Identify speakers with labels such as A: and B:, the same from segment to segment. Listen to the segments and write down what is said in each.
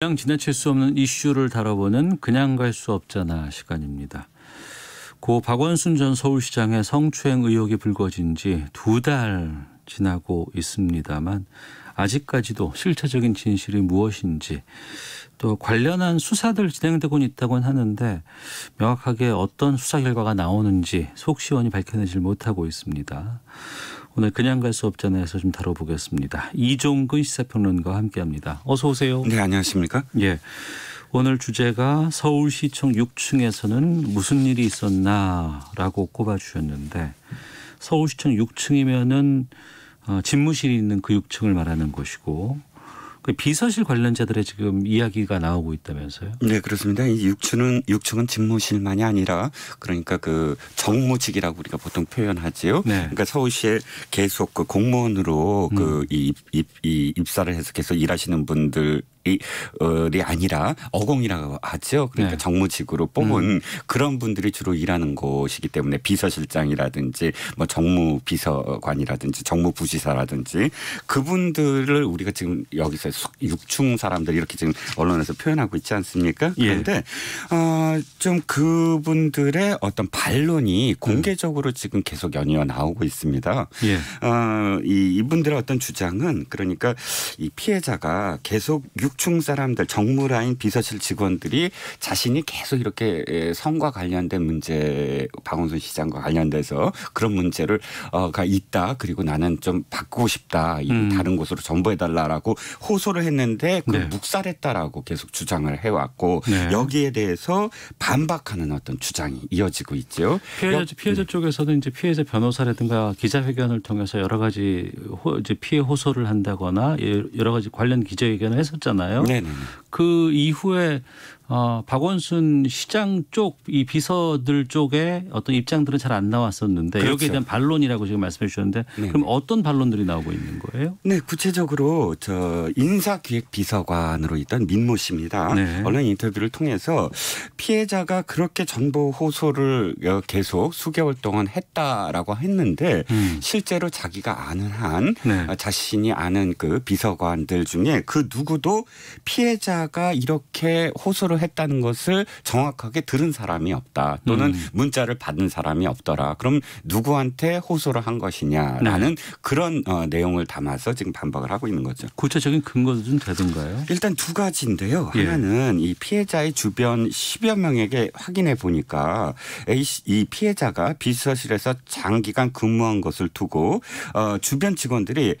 A: 그냥 지나칠 수 없는 이슈를 다뤄보는 그냥 갈 수 없잖아 시간입니다. 고 박원순 전 서울시장의 성추행 의혹이 불거진 지 두 달 지나고 있습니다만 아직까지도 실체적인 진실이 무엇인지 또 관련한 수사들 진행되고 있다고는 하는데 명확하게 어떤 수사 결과가 나오는지 속 시원히 밝혀내질 못하고 있습니다. 오늘 그냥 갈 수 없잖아에서 좀 다뤄보겠습니다. 이종근 시사평론가와 함께합니다. 어서 오세요. 네, 안녕하십니까? 예. 오늘 주제가 서울시청 6층에서는 무슨 일이 있었나라고 꼽아주셨는데 서울시청 6층이면은 어, 집무실이 있는 그 6층을 말하는 것이고 그 비서실 관련자들의 지금 이야기가 나오고 있다면서요? 네, 그렇습니다. 이 육층은 육층은 집무실만이 아니라
B: 그러니까 그 정무직이라고 우리가 보통 표현하지요. 네. 그러니까 서울시에 계속 그 공무원으로 그이 음. 입, 입, 입사를 해서 계속 일하시는 분들 이,이 아니라 어공이라고 하죠. 그러니까 네. 정무직으로 뽑은 음. 그런 분들이 주로 일하는 곳이기 때문에 비서실장이라든지 뭐 정무 비서관이라든지 정무 부지사라든지 그분들을 우리가 지금 여기서 육충 사람들 이렇게 지금 언론에서 표현하고 있지 않습니까? 예. 그런데 예. 어, 좀 그분들의 어떤 반론이 공개적으로 음. 지금 계속 연이어 나오고 있습니다. 예. 어, 이, 이분들의 어떤 주장은 그러니까 이 피해자가 계속 육 각충 사람들 정무라인 비서실 직원들이 자신이 계속 이렇게 성과 관련된 문제 박원순 시장과 관련돼서 그런 문제를 어가 있다 그리고 나는 좀 바꾸고 싶다 음. 다른 곳으로 전보해달라라고 호소를 했는데 그 네. 묵살했다라고 계속 주장을 해왔고 네. 여기에 대해서 반박하는 어떤 주장이 이어지고 있죠.
A: 피해자, 피해자 네. 쪽에서는 이제 피해자 변호사라든가 기자회견을 통해서 여러 가지 호, 이제 피해 호소를 한다거나 여러 가지 관련 기자회견을 했었잖아요. 했잖아요. 네네. 그 이후에 어, 박원순 시장 쪽 이 비서들 쪽에 어떤 입장들은 잘 안 나왔었는데 그렇죠. 여기에 대한 반론이라고 지금 말씀해 주셨는데 네네. 그럼 어떤 반론들이 나오고 있는 거예요? 네, 구체적으로
B: 저 인사기획비서관으로 있던 민모 씨입니다. 네. 언론 인터뷰를 통해서 피해자가 그렇게 정보 호소를 어, 계속 수개월 동안 했다라고 했는데 음. 실제로 자기가 아는 한 네. 어, 자신이 아는 그 비서관들 중에 그 누구도 피해자가 이렇게 호소를 했다는 것을 정확하게 들은 사람이 없다 또는 음. 문자를 받은 사람이 없더라. 그럼 누구한테 호소를 한 것이냐라는 네. 그런 어, 내용을 담아서 지금 반박을 하고 있는 거죠. 구체적인 근거도 좀 되던가요? 일단 두 가지인데요. 예. 하나는 이 피해자의 주변 10여 명에게 확인해 보니까 이 피해자가 비서실에서 장기간 근무한 것을 두고 어, 주변 직원들이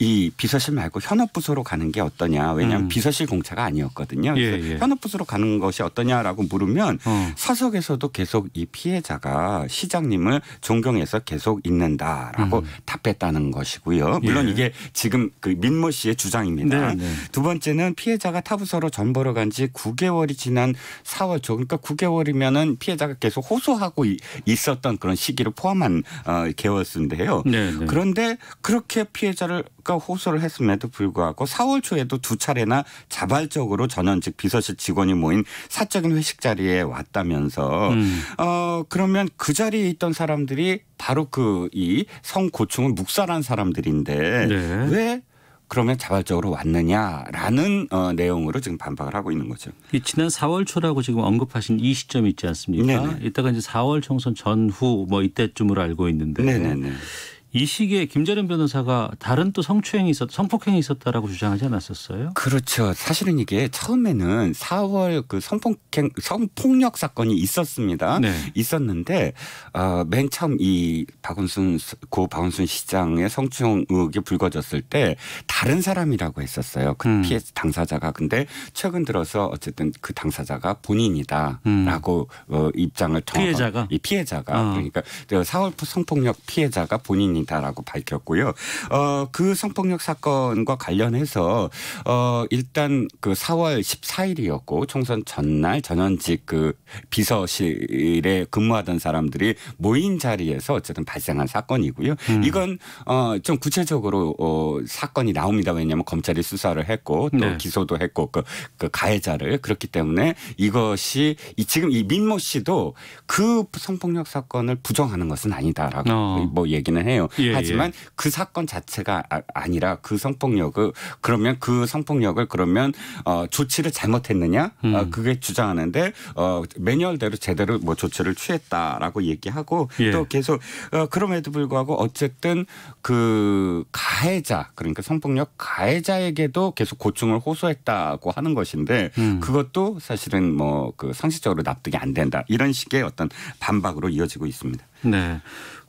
B: 이 비서실 말고 현업부서로 가는 게 어떠냐. 왜냐하면 음. 비서실 공차가 아니었거든요. 예, 예. 현업부서로 가는 것이 어떠냐라고 물으면 어. 사석에서도 계속 이 피해자가 시장님을 존경해서 계속 있는다라고 음. 답했다는 것이고요. 물론 예. 이게 지금 그 민모 씨의 주장입니다. 네, 네. 두 번째는 피해자가 타부서로 전보러 간 지 9개월이 지난 4월 초 그러니까 9개월이면은 피해자가 계속 호소하고 있었던 그런 시기를 포함한 어, 개월수인데요. 네, 네. 그런데 그렇게 피해자를 그러니까 호소를 했음에도 불구하고 4월 초에도 두 차례나 자발적으로 전현직 비서실 직원이 모인 사적인 회식 자리에 왔다면서 음. 어 그러면 그 자리에 있던 사람들이 바로 그 이 성고충을 묵살한 사람들인데 네. 왜 그러면 자발적으로 왔느냐라는 어, 내용으로 지금
A: 반박을 하고 있는 거죠. 지난 4월 초라고 지금 언급하신 이 시점 있지 않습니까? 네네. 이따가 이제 4월 총선 전후 뭐 이때쯤으로 알고 있는데 네네네. 이 시기에 김재련 변호사가 다른 또 성추행이 있었, 성폭행이 있었다라고 주장하지 않았었어요? 그렇죠. 사실은 이게
B: 처음에는 4월 그 성폭행, 성폭력 사건이 있었습니다. 네. 있었는데, 어, 맨 처음 이 박원순, 고 박원순 시장의 성추행 의혹이 불거졌을 때 다른 사람이라고 했었어요. 그 음. 피해 당사자가. 근데 최근 들어서 어쨌든 그 당사자가 본인이다라고 음. 어, 입장을 정확히 피해자가? 이 피해자가. 어. 그러니까 4월 성폭력 피해자가 본인이 있다라고 밝혔고요. 어, 그 성폭력 사건과 관련해서 어, 일단 그 4월 14일이었고 총선 전날 전원직 그 비서실에 근무하던 사람들이 모인 자리에서 어쨌든 발생한 사건이고요. 음. 이건 어, 좀 구체적으로 어, 사건이 나옵니다. 왜냐하면 검찰이 수사를 했고 또 네. 기소도 했고 그, 그 가해자를 그렇기 때문에 이것이 이, 지금 이 민모 씨도 그 성폭력 사건을 부정하는 것은 아니다라고 어. 뭐 얘기는 해요. 예, 예, 하지만 예. 그 사건 자체가 아, 니라그 성폭력을 그러면 그 성폭력을 그러면 어, 조치를 잘못했느냐 어, 음. 어, 그게 주장하는데 어, 매뉴얼대로 제대로 뭐 조치를 취했다라고 얘기하고 예. 또 계속 어, 그럼에도 불구하고 어쨌든 그 가해자 그러니까 성폭력 가해자에게도 계속 고충을 호소했다고 하는 것인데 음. 그것도 사실은 뭐 그 상식적으로 납득이 안 된다 이런 식의 어떤 반박으로 이어지고 있습니다.
A: 네.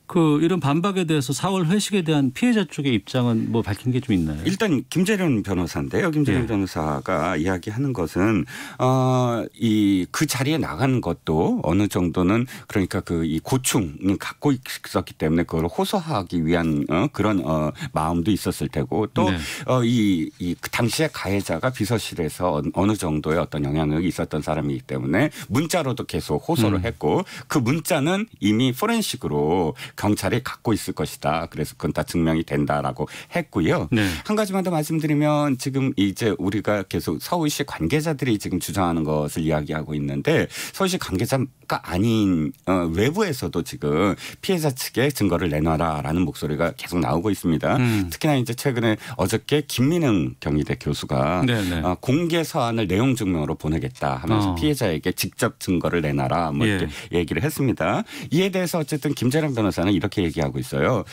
A: 그 이런 반박에 대해서 4월 회식에 대한 피해자 쪽의 입장은 뭐 밝힌 게 좀 있나요? 일단 김재련 변호사인데요.
B: 김재련 네. 변호사가 이야기하는 것은 어이 그 자리에 나가 것도 어느 정도는 그러니까 그 이 고충이 갖고 있었기 때문에 그걸 호소하기 위한 어, 그런 어 마음도 있었을 테고 또이이 네. 어, 그 당시에 가해자가 비서실에서 어, 어느 정도의 어떤 영향력이 있었던 사람이기 때문에 문자로도 계속 호소를 음. 했고 그 문자는 이미 포렌식으로 경찰이 갖고 있을 것이다. 그래서 그건 다 증명이 된다라고 했고요. 네. 한 가지만 더 말씀드리면 지금 이제 우리가 계속 서울시 관계자들이 지금 주장하는 것을 이야기하고 있는데 서울시 관계자가 아닌 어, 외부에서도 지금 피해자 측에 증거를 내놔라라는 목소리가 계속 나오고 있습니다. 음. 특히나 이제 최근에 어저께 김민흥 경희대 교수가 네네. 네. 어, 공개 서한을 내용 증명으로 보내겠다 하면서 어. 피해자에게 직접 증거를 내놔라 뭐 예. 이렇게 예. 얘기를 했습니다. 이에 대해서 어쨌든 김재랑변호사 이렇게 얘기하고 있어요.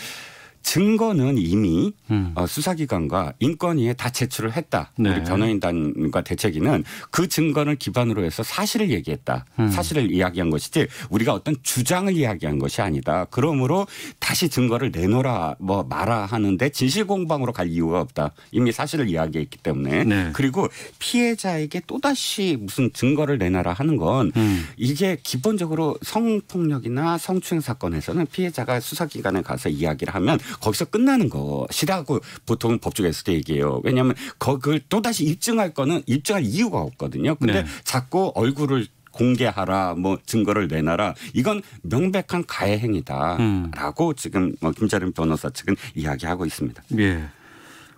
B: 증거는 이미 음. 어, 수사기관과 인권위에 다 제출을 했다. 네. 우리 변호인단과 대책위는 그 증거를 기반으로 해서 사실을 얘기했다. 음. 사실을 이야기한 것이지 우리가 어떤 주장을 이야기한 것이 아니다. 그러므로 다시 증거를 내놓으라 뭐 말아 하는데 진실 공방으로 갈 이유가 없다. 이미 사실을 이야기했기 때문에 네. 그리고 피해자에게 또다시 무슨 증거를 내놔라 하는 건 음. 이게 기본적으로 성폭력이나 성추행 사건에서는 피해자가 수사기관에 가서 이야기를 하면 거기서 끝나는 것이라고 보통 법조계에서 도 얘기해요. 왜냐하면 그걸 또다시 입증할 거는 입증할 이유가 없거든요. 근데 네. 자꾸 얼굴을 공개하라, 뭐 증거를 내놔라. 이건 명백한 가해 행위다라고 음. 지금 뭐 김자림 변호사 측은 이야기하고 있습니다.
A: 예.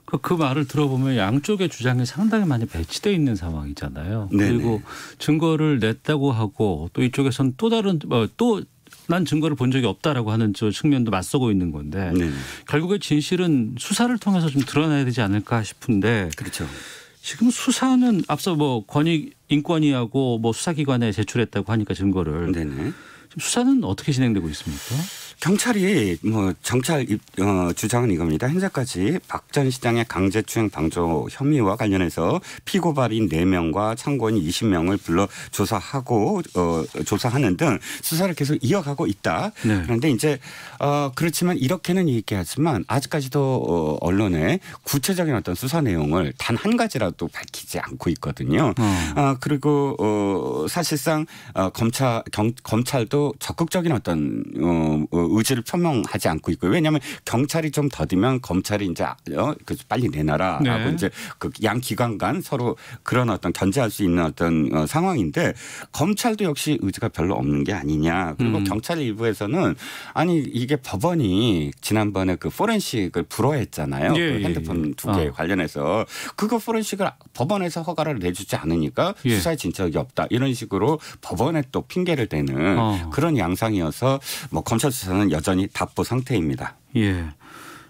A: 그, 그 말을 들어보면 양쪽의 주장이 상당히 많이 배치돼 있는 상황이잖아요. 네네. 그리고 증거를 냈다고 하고 또이쪽에서는또 다른 뭐 또난 증거를 본 적이 없다라고 하는 저 측면도 맞서고 있는 건데 네. 결국에 진실은 수사를 통해서 좀 드러나야 되지 않을까 싶은데 그렇죠. 지금 수사는 앞서 뭐 권익 인권위하고 뭐 수사기관에 제출했다고 하니까 증거를 네네. 수사는 어떻게 진행되고 있습니까? 경찰이 뭐정찰 어, 주장은 이겁니다. 현재까지
B: 박전 시장의 강제추행 방조 혐의와 관련해서 피고발인 네명과 참고인 이십 명을 불러 조사하고 어, 조사하는 등 수사를 계속 이어가고 있다. 네. 그런데 이제 어, 그렇지만 이렇게는 얘기하지만 아직까지도 어, 언론에 구체적인 어떤 수사 내용을 단 한 가지라도 밝히지 않고 있거든요. 어. 어, 그리고 어, 사실상 어, 검찰 경, 검찰도 적극적인 어떤 어, 어 의지를 표명하지 않고 있고요. 왜냐하면 경찰이 좀 더디면 검찰이 이제 어, 그 빨리 내놔라라고 네. 이제 그양 기관 간 서로 그런 어떤 견제할 수 있는 어떤 어, 상황인데 검찰도 역시 의지가 별로 없는 게 아니냐. 그리고 음. 경찰 일부에서는 아니 이게 법원이 지난번에 그 포렌식을 불허했잖아요. 예, 그 예, 핸드폰 예, 예. 두개 아. 관련해서 그거 포렌식을 법원에서 허가를 내주지 않으니까 예. 수사에 진척이 없다 이런 식으로 법원에 또 핑계를 대는 어. 그런 양상이어서
A: 뭐 검찰 수사 대해서는 여전히 답보 상태입니다. 예.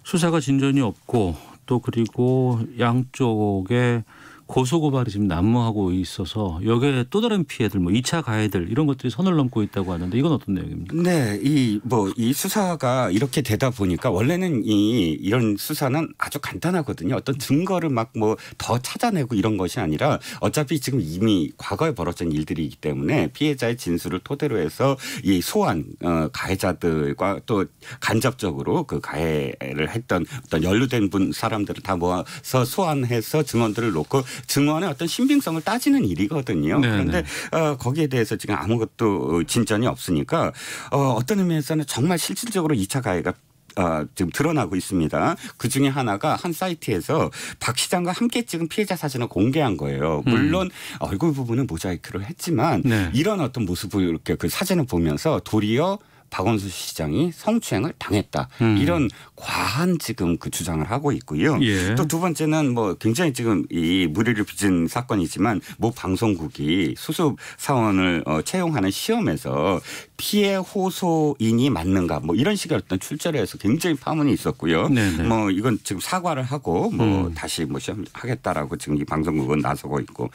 A: 수사가 진전이 없고 또 그리고 양쪽에 고소고발이 지금 난무하고 있어서 여기에 또 다른 피해들 뭐 2차 가해들 이런 것들이 선을 넘고 있다고 하는데 이건 어떤 내용입니까? 네. 이 뭐이
B: 뭐 수사가 이렇게 되다
A: 보니까 원래는 이 이런 수사는
B: 아주 간단하거든요. 어떤 증거를 막 뭐 더 찾아내고 이런 것이 아니라 어차피 지금 이미 과거에 벌어진 일들이기 때문에 피해자의 진술을 토대로 해서 이 소환 어, 가해자들과 또 간접적으로 그 가해를 했던 어떤 연루된 분 사람들을 다 모아서 소환해서 증언들을 놓고 증언의 어떤 신빙성을 따지는 일이거든요. 네네. 그런데 네. 어, 거기에 대해서 지금 아무것도 진전이 없으니까 어, 어떤 의미에서는 정말 실질적으로 2차 가해가 아, 지금 드러나고 있습니다. 그 중에 하나가 한 사이트에서 박 시장과 함께 찍은 피해자 사진을 공개한 거예요. 음. 물론 음. 얼굴 부분은 모자이크를 했지만 네. 이런 어떤 모습을 이렇게 그 사진을 보면서 도리어 박원순 시장이 성추행을 당했다 음. 이런 과한 지금 그 주장을 하고 있고요. 예. 또두 번째는 뭐 굉장히 지금 이 무리를 빚은 사건이지만 모 방송국이 수습 사원을 어, 채용하는 시험에서 피해 호소인이 맞는가 뭐 이런 식의 어떤 출제를 해서 굉장히 파문이 있었고요. 네네. 네. 뭐 이건 지금 사과를 하고 뭐 음. 다시 뭐 시험하겠다라고 지금 이 방송국은 나서고 있고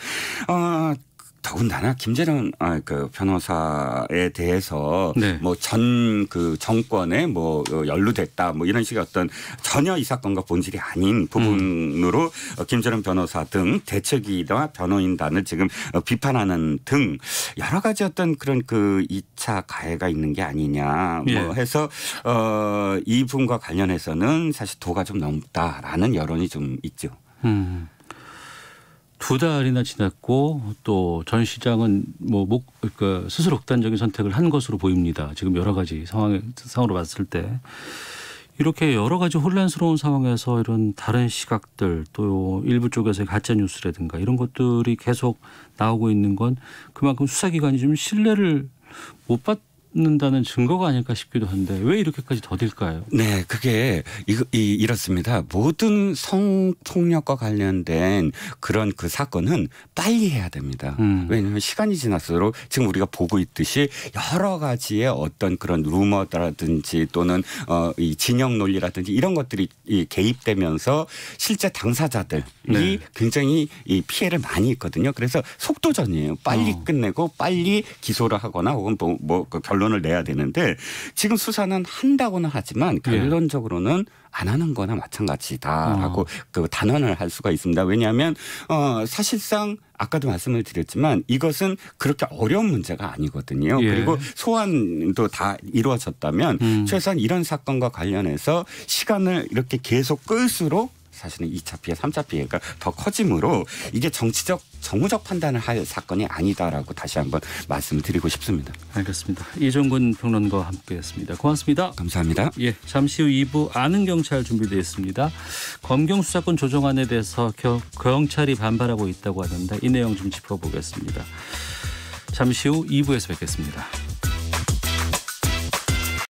B: 어, 더군다나 김재령 아, 그 변호사에 대해서 네. 뭐전 그 정권에 뭐 연루됐다 뭐 이런 식의 어떤 전혀 이 사건과 본질이 아닌 부분으로 음. 김재령 변호사 등대책위나 변호인단을 지금 비판하는 등 여러 가지 어떤 그런 그 2차 가해가 있는 게 아니냐 뭐 예. 해서 어, 이 분과 관련해서는 사실 도가 좀 넘다라는
A: 여론이 좀 있죠. 음. 두 달이나 지났고 또 전 시장은 뭐 목, 그러니까 스스로 극단적인 선택을 한 것으로 보입니다. 지금 여러 가지 상황 상으로 황 봤을 때 이렇게 여러 가지 혼란스러운 상황에서 이런 다른 시각들 또 일부 쪽에서의 가짜 뉴스라든가 이런 것들이 계속 나오고 있는 건 그만큼 수사기관이 좀 신뢰를 못 받. 는다는 증거가 아닐까 싶기도 한데 왜 이렇게까지 더딜까요?
B: 네, 그게 이, 이, 이렇습니다. 모든 성폭력과 관련된 그런 그 사건은 빨리 해야 됩니다. 음. 왜냐하면 시간이 지날수록 지금 우리가 보고 있듯이 여러 가지의 어떤 그런 루머라든지 또는 어, 이 진영 논리라든지 이런 것들이 이 개입되면서 실제 당사자들이 네. 굉장히 이 피해를 많이 있거든요. 그래서 속도전이에요. 빨리 어. 끝내고 빨리 기소를 하거나 혹은 뭐, 뭐그결 결론을 내야 되는데 지금 수사는 한다고는 하지만 예. 결론적으로는 안 하는 거나 마찬가지다라고 어. 그 단언을 할 수가 있습니다. 왜냐하면 어 사실상 아까도 말씀을 드렸지만 이것은 그렇게 어려운 문제가 아니거든요. 예. 그리고 소환도 다 이루어졌다면 음. 최소한 이런 사건과 관련해서 시간을 이렇게 계속 끌수록 사실은 2차 피해, 3차 피해가 더 커지므로 이게 정치적 정무적 판단을 할 사건이 아니다라고 다시 한번 말씀을 드리고 싶습니다. 알겠습니다.
A: 이종근 평론가 함께했습니다. 고맙습니다. 감사합니다. 예, 잠시 후 2부 아는 경찰 준비되어 있습니다. 검경 수사권 조정안에 대해서 겨, 경찰이 반발하고 있다고 하는데 이 내용 좀 짚어보겠습니다. 잠시 후 2부에서 뵙겠습니다.